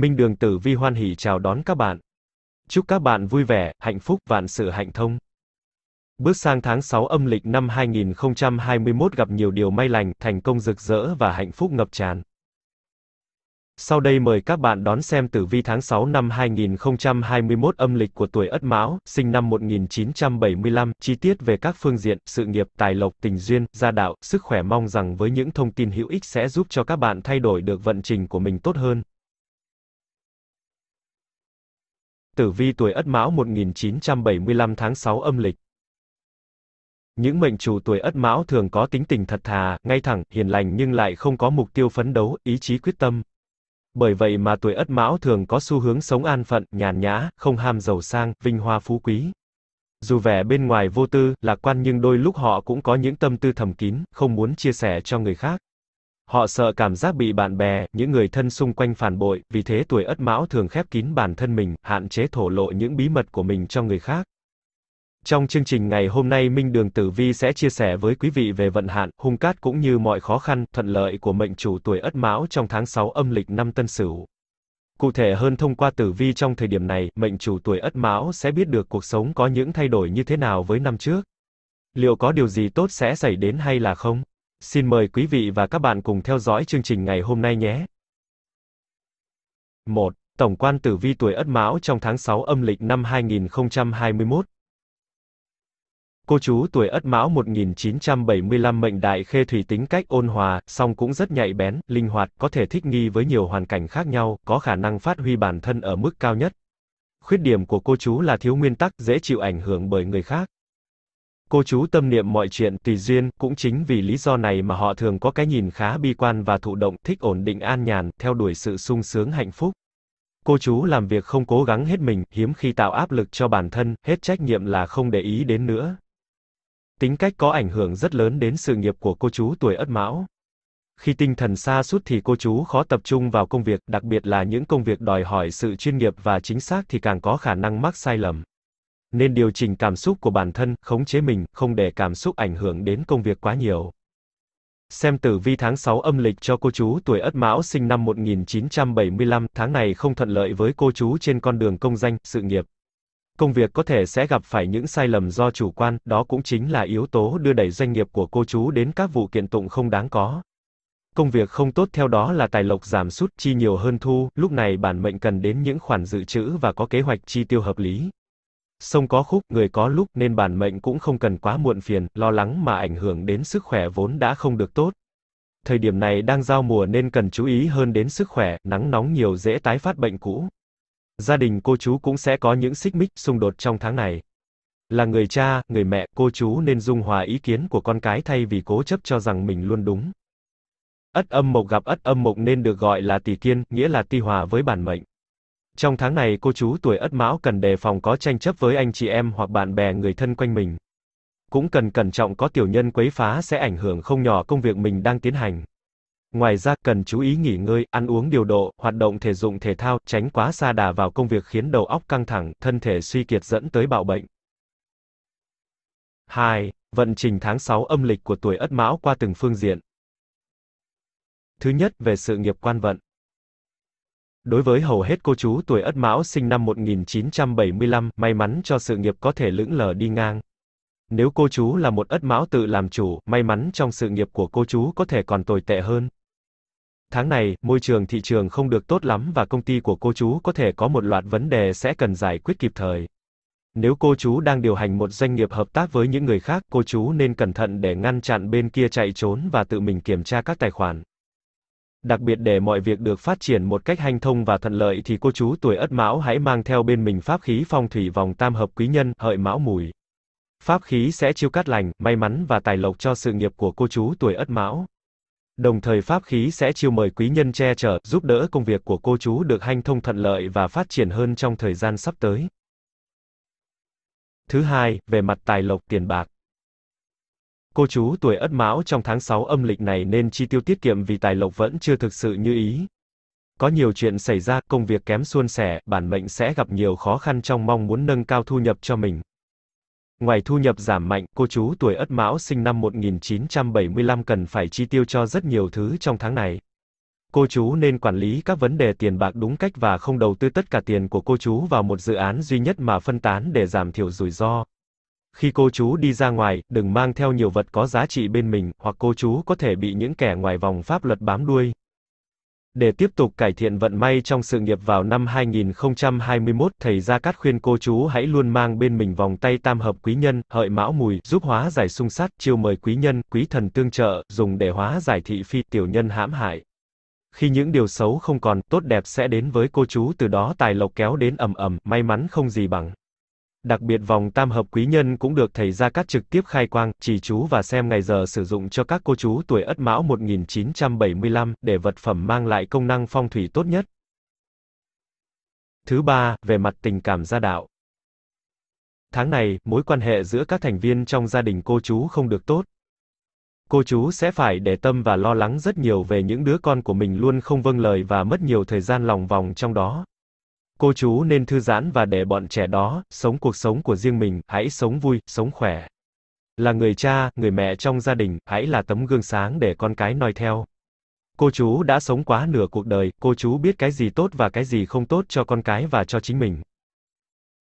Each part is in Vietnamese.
Minh Đường Tử Vi hoan hỉ chào đón các bạn. Chúc các bạn vui vẻ, hạnh phúc, vạn sự hạnh thông. Bước sang tháng 6 âm lịch năm 2021 gặp nhiều điều may lành, thành công rực rỡ và hạnh phúc ngập tràn. Sau đây mời các bạn đón xem tử vi tháng 6 năm 2021 âm lịch của tuổi Ất Mão, sinh năm 1975, chi tiết về các phương diện, sự nghiệp, tài lộc, tình duyên, gia đạo, sức khỏe mong rằng với những thông tin hữu ích sẽ giúp cho các bạn thay đổi được vận trình của mình tốt hơn. Tử vi tuổi Ất Mão 1975 tháng 6 âm lịch. Những mệnh chủ tuổi Ất Mão thường có tính tình thật thà, ngay thẳng, hiền lành nhưng lại không có mục tiêu phấn đấu, ý chí quyết tâm. Bởi vậy mà tuổi Ất Mão thường có xu hướng sống an phận, nhàn nhã, không ham giàu sang, vinh hoa phú quý. Dù vẻ bên ngoài vô tư, lạc quan nhưng đôi lúc họ cũng có những tâm tư thầm kín, không muốn chia sẻ cho người khác. Họ sợ cảm giác bị bạn bè, những người thân xung quanh phản bội, vì thế tuổi Ất Mão thường khép kín bản thân mình, hạn chế thổ lộ những bí mật của mình cho người khác. Trong chương trình ngày hôm nay Minh Đường Tử Vi sẽ chia sẻ với quý vị về vận hạn, hung cát cũng như mọi khó khăn, thuận lợi của mệnh chủ tuổi Ất Mão trong tháng 6 âm lịch năm Tân Sửu. Cụ thể hơn thông qua tử vi trong thời điểm này, mệnh chủ tuổi Ất Mão sẽ biết được cuộc sống có những thay đổi như thế nào với năm trước. Liệu có điều gì tốt sẽ xảy đến hay là không? Xin mời quý vị và các bạn cùng theo dõi chương trình ngày hôm nay nhé. 1. Tổng quan tử vi tuổi Ất Mão trong tháng 6 âm lịch năm 2021. Cô chú tuổi Ất Mão 1975 mệnh đại khê thủy tính cách ôn hòa, song cũng rất nhạy bén, linh hoạt, có thể thích nghi với nhiều hoàn cảnh khác nhau, có khả năng phát huy bản thân ở mức cao nhất. Khuyết điểm của cô chú là thiếu nguyên tắc, dễ chịu ảnh hưởng bởi người khác. Cô chú tâm niệm mọi chuyện tùy duyên, cũng chính vì lý do này mà họ thường có cái nhìn khá bi quan và thụ động, thích ổn định an nhàn, theo đuổi sự sung sướng hạnh phúc. Cô chú làm việc không cố gắng hết mình, hiếm khi tạo áp lực cho bản thân, hết trách nhiệm là không để ý đến nữa. Tính cách có ảnh hưởng rất lớn đến sự nghiệp của cô chú tuổi Ất Mão. Khi tinh thần xa sút thì cô chú khó tập trung vào công việc, đặc biệt là những công việc đòi hỏi sự chuyên nghiệp và chính xác thì càng có khả năng mắc sai lầm nên điều chỉnh cảm xúc của bản thân, khống chế mình, không để cảm xúc ảnh hưởng đến công việc quá nhiều. Xem tử vi tháng 6 âm lịch cho cô chú tuổi Ất Mão sinh năm 1975, tháng này không thuận lợi với cô chú trên con đường công danh, sự nghiệp. Công việc có thể sẽ gặp phải những sai lầm do chủ quan, đó cũng chính là yếu tố đưa đẩy doanh nghiệp của cô chú đến các vụ kiện tụng không đáng có. Công việc không tốt theo đó là tài lộc giảm sút chi nhiều hơn thu, lúc này bản mệnh cần đến những khoản dự trữ và có kế hoạch chi tiêu hợp lý. Sông có khúc, người có lúc nên bản mệnh cũng không cần quá muộn phiền, lo lắng mà ảnh hưởng đến sức khỏe vốn đã không được tốt. Thời điểm này đang giao mùa nên cần chú ý hơn đến sức khỏe, nắng nóng nhiều dễ tái phát bệnh cũ. Gia đình cô chú cũng sẽ có những xích mích, xung đột trong tháng này. Là người cha, người mẹ, cô chú nên dung hòa ý kiến của con cái thay vì cố chấp cho rằng mình luôn đúng. Ất âm mộc gặp ất âm mộc nên được gọi là tỷ kiên, nghĩa là ti hòa với bản mệnh. Trong tháng này cô chú tuổi Ất Mão cần đề phòng có tranh chấp với anh chị em hoặc bạn bè người thân quanh mình. Cũng cần cẩn trọng có tiểu nhân quấy phá sẽ ảnh hưởng không nhỏ công việc mình đang tiến hành. Ngoài ra, cần chú ý nghỉ ngơi, ăn uống điều độ, hoạt động thể dụng thể thao, tránh quá xa đà vào công việc khiến đầu óc căng thẳng, thân thể suy kiệt dẫn tới bạo bệnh. 2. Vận trình tháng 6 âm lịch của tuổi Ất Mão qua từng phương diện. Thứ nhất, về sự nghiệp quan vận. Đối với hầu hết cô chú tuổi Ất Mão sinh năm 1975, may mắn cho sự nghiệp có thể lững lờ đi ngang. Nếu cô chú là một Ất Mão tự làm chủ, may mắn trong sự nghiệp của cô chú có thể còn tồi tệ hơn. Tháng này, môi trường thị trường không được tốt lắm và công ty của cô chú có thể có một loạt vấn đề sẽ cần giải quyết kịp thời. Nếu cô chú đang điều hành một doanh nghiệp hợp tác với những người khác, cô chú nên cẩn thận để ngăn chặn bên kia chạy trốn và tự mình kiểm tra các tài khoản. Đặc biệt để mọi việc được phát triển một cách hanh thông và thuận lợi thì cô chú tuổi Ất Mão hãy mang theo bên mình pháp khí phong thủy vòng tam hợp quý nhân, hợi mão mùi. Pháp khí sẽ chiêu cát lành, may mắn và tài lộc cho sự nghiệp của cô chú tuổi Ất Mão. Đồng thời pháp khí sẽ chiêu mời quý nhân che chở, giúp đỡ công việc của cô chú được hanh thông thuận lợi và phát triển hơn trong thời gian sắp tới. Thứ hai, về mặt tài lộc tiền bạc. Cô chú tuổi Ất Mão trong tháng 6 âm lịch này nên chi tiêu tiết kiệm vì tài lộc vẫn chưa thực sự như ý. Có nhiều chuyện xảy ra, công việc kém suôn sẻ, bản mệnh sẽ gặp nhiều khó khăn trong mong muốn nâng cao thu nhập cho mình. Ngoài thu nhập giảm mạnh, cô chú tuổi Ất Mão sinh năm 1975 cần phải chi tiêu cho rất nhiều thứ trong tháng này. Cô chú nên quản lý các vấn đề tiền bạc đúng cách và không đầu tư tất cả tiền của cô chú vào một dự án duy nhất mà phân tán để giảm thiểu rủi ro khi cô chú đi ra ngoài, đừng mang theo nhiều vật có giá trị bên mình, hoặc cô chú có thể bị những kẻ ngoài vòng pháp luật bám đuôi. Để tiếp tục cải thiện vận may trong sự nghiệp vào năm 2021, thầy Gia Cát khuyên cô chú hãy luôn mang bên mình vòng tay tam hợp quý nhân, hợi mão mùi, giúp hóa giải xung sát, chiêu mời quý nhân, quý thần tương trợ, dùng để hóa giải thị phi tiểu nhân hãm hại. Khi những điều xấu không còn, tốt đẹp sẽ đến với cô chú từ đó tài lộc kéo đến ầm ầm, may mắn không gì bằng. Đặc biệt vòng tam hợp quý nhân cũng được thầy Gia Cát trực tiếp khai quang, chỉ chú và xem ngày giờ sử dụng cho các cô chú tuổi Ất Mão 1975 để vật phẩm mang lại công năng phong thủy tốt nhất. Thứ ba, về mặt tình cảm gia đạo. Tháng này, mối quan hệ giữa các thành viên trong gia đình cô chú không được tốt. Cô chú sẽ phải để tâm và lo lắng rất nhiều về những đứa con của mình luôn không vâng lời và mất nhiều thời gian lòng vòng trong đó. Cô chú nên thư giãn và để bọn trẻ đó sống cuộc sống của riêng mình, hãy sống vui, sống khỏe. Là người cha, người mẹ trong gia đình, hãy là tấm gương sáng để con cái noi theo. Cô chú đã sống quá nửa cuộc đời, cô chú biết cái gì tốt và cái gì không tốt cho con cái và cho chính mình.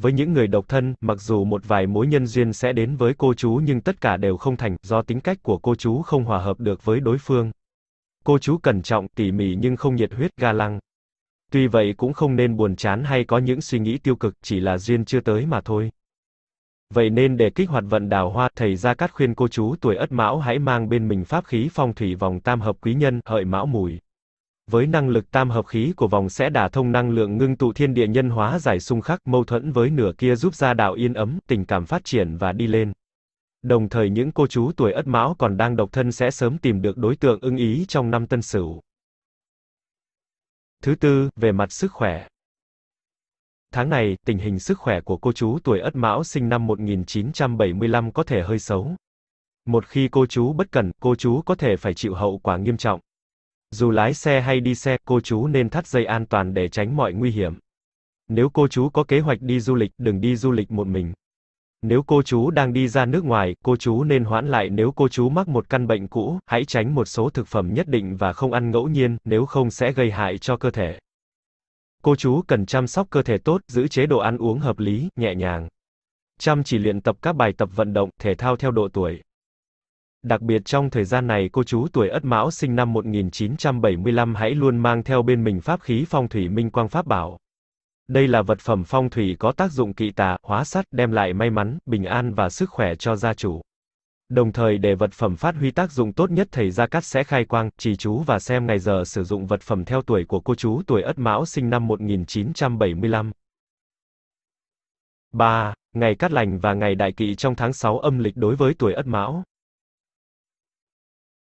Với những người độc thân, mặc dù một vài mối nhân duyên sẽ đến với cô chú nhưng tất cả đều không thành, do tính cách của cô chú không hòa hợp được với đối phương. Cô chú cẩn trọng, tỉ mỉ nhưng không nhiệt huyết, ga lăng. Tuy vậy cũng không nên buồn chán hay có những suy nghĩ tiêu cực, chỉ là duyên chưa tới mà thôi. Vậy nên để kích hoạt vận đào hoa, thầy Gia Cát khuyên cô chú tuổi Ất Mão hãy mang bên mình pháp khí phong thủy vòng tam hợp quý nhân, hợi Mão mùi. Với năng lực tam hợp khí của vòng sẽ đả thông năng lượng ngưng tụ thiên địa nhân hóa giải xung khắc, mâu thuẫn với nửa kia giúp gia đạo yên ấm, tình cảm phát triển và đi lên. Đồng thời những cô chú tuổi Ất Mão còn đang độc thân sẽ sớm tìm được đối tượng ưng ý trong năm Tân Sửu. Thứ tư, về mặt sức khỏe. Tháng này, tình hình sức khỏe của cô chú tuổi Ất Mão sinh năm 1975 có thể hơi xấu. Một khi cô chú bất cẩn, cô chú có thể phải chịu hậu quả nghiêm trọng. Dù lái xe hay đi xe, cô chú nên thắt dây an toàn để tránh mọi nguy hiểm. Nếu cô chú có kế hoạch đi du lịch, đừng đi du lịch một mình. Nếu cô chú đang đi ra nước ngoài, cô chú nên hoãn lại nếu cô chú mắc một căn bệnh cũ, hãy tránh một số thực phẩm nhất định và không ăn ngẫu nhiên, nếu không sẽ gây hại cho cơ thể. Cô chú cần chăm sóc cơ thể tốt, giữ chế độ ăn uống hợp lý, nhẹ nhàng. Chăm chỉ luyện tập các bài tập vận động, thể thao theo độ tuổi. Đặc biệt trong thời gian này cô chú tuổi Ất Mão sinh năm 1975 hãy luôn mang theo bên mình pháp khí phong thủy minh quang pháp bảo. Đây là vật phẩm phong thủy có tác dụng kỵ tà, hóa sát, đem lại may mắn, bình an và sức khỏe cho gia chủ. Đồng thời để vật phẩm phát huy tác dụng tốt nhất thầy Gia Cát sẽ khai quang, trì chú và xem ngày giờ sử dụng vật phẩm theo tuổi của cô chú tuổi Ất Mão sinh năm 1975. 3. Ngày Cát Lành và ngày Đại Kỵ trong tháng 6 âm lịch đối với tuổi Ất Mão.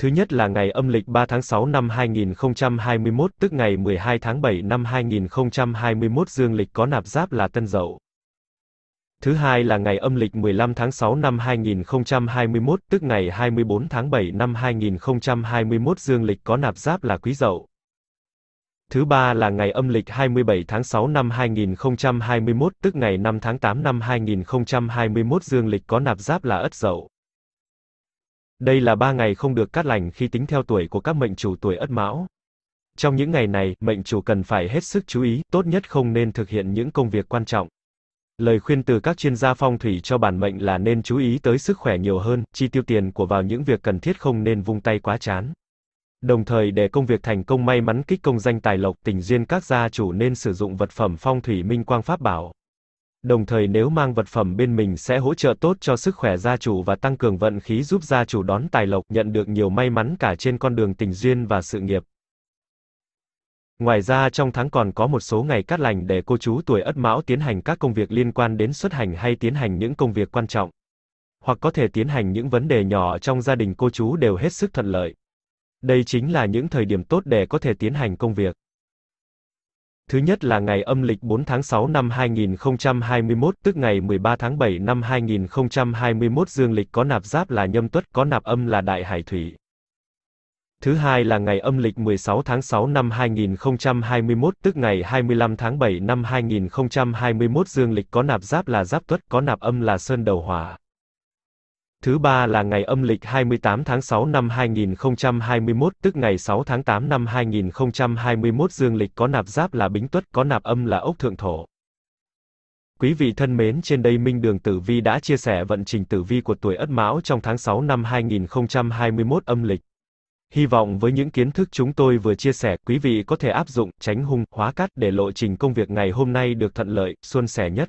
Thứ nhất là ngày âm lịch 3 tháng 6 năm 2021, tức ngày 12 tháng 7 năm 2021 dương lịch có nạp giáp là Tân Dậu. Thứ hai là ngày âm lịch 15 tháng 6 năm 2021, tức ngày 24 tháng 7 năm 2021 dương lịch có nạp giáp là Quý Dậu. Thứ ba là ngày âm lịch 27 tháng 6 năm 2021, tức ngày 5 tháng 8 năm 2021 dương lịch có nạp giáp là Ất Dậu. Đây là ba ngày không được cát lành khi tính theo tuổi của các mệnh chủ tuổi Ất Mão. Trong những ngày này, mệnh chủ cần phải hết sức chú ý, tốt nhất không nên thực hiện những công việc quan trọng. Lời khuyên từ các chuyên gia phong thủy cho bản mệnh là nên chú ý tới sức khỏe nhiều hơn, chi tiêu tiền của vào những việc cần thiết không nên vung tay quá chán. Đồng thời để công việc thành công may mắn kích công danh tài lộc, tình duyên các gia chủ nên sử dụng vật phẩm phong thủy minh quang pháp bảo. Đồng thời nếu mang vật phẩm bên mình sẽ hỗ trợ tốt cho sức khỏe gia chủ và tăng cường vận khí giúp gia chủ đón tài lộc, nhận được nhiều may mắn cả trên con đường tình duyên và sự nghiệp. Ngoài ra trong tháng còn có một số ngày cát lành để cô chú tuổi Ất Mão tiến hành các công việc liên quan đến xuất hành hay tiến hành những công việc quan trọng. Hoặc có thể tiến hành những vấn đề nhỏ trong gia đình cô chú đều hết sức thuận lợi. Đây chính là những thời điểm tốt để có thể tiến hành công việc. Thứ nhất là ngày âm lịch 4 tháng 6 năm 2021, tức ngày 13 tháng 7 năm 2021 dương lịch có nạp giáp là nhâm tuất, có nạp âm là đại hải thủy. Thứ hai là ngày âm lịch 16 tháng 6 năm 2021, tức ngày 25 tháng 7 năm 2021 dương lịch có nạp giáp là giáp tuất, có nạp âm là sơn đầu hỏa. Thứ ba là ngày âm lịch 28 tháng 6 năm 2021, tức ngày 6 tháng 8 năm 2021 dương lịch có nạp giáp là bính tuất, có nạp âm là ốc thượng thổ. Quý vị thân mến, trên đây Minh Đường Tử Vi đã chia sẻ vận trình tử vi của tuổi Ất Mão trong tháng 6 năm 2021 âm lịch. Hy vọng với những kiến thức chúng tôi vừa chia sẻ, quý vị có thể áp dụng, tránh hung, hóa cát để lộ trình công việc ngày hôm nay được thuận lợi, suôn sẻ nhất.